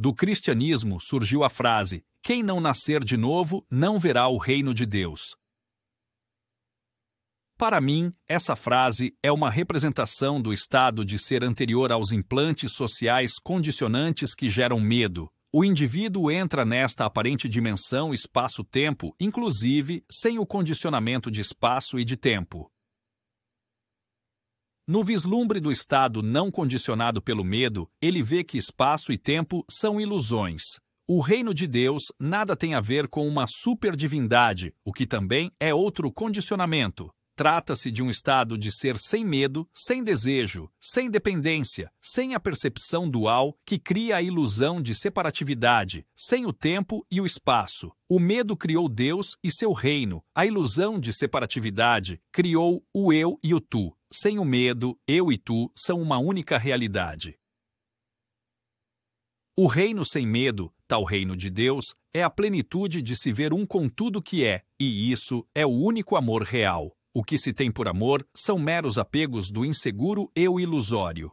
Do cristianismo surgiu a frase: Quem não nascer de novo não verá o reino de Deus. Para mim, essa frase é uma representação do estado de ser anterior aos implantes sociais condicionantes que geram medo. O indivíduo entra nesta aparente dimensão espaço-tempo, inclusive sem o condicionamento de espaço e de tempo. No vislumbre do estado não condicionado pelo medo, ele vê que espaço e tempo são ilusões. O reino de Deus nada tem a ver com uma superdivindade, o que também é outro condicionamento. Trata-se de um estado de ser sem medo, sem desejo, sem dependência, sem a percepção dual que cria a ilusão de separatividade, sem o tempo e o espaço. O medo criou Deus e seu reino, a ilusão de separatividade criou o eu e o tu. Sem o medo, eu e tu são uma única realidade. O reino sem medo, tal reino de Deus, é a plenitude de se ver um com tudo que é, e isso é o único amor real. O que se tem por amor são meros apegos do inseguro eu ilusório,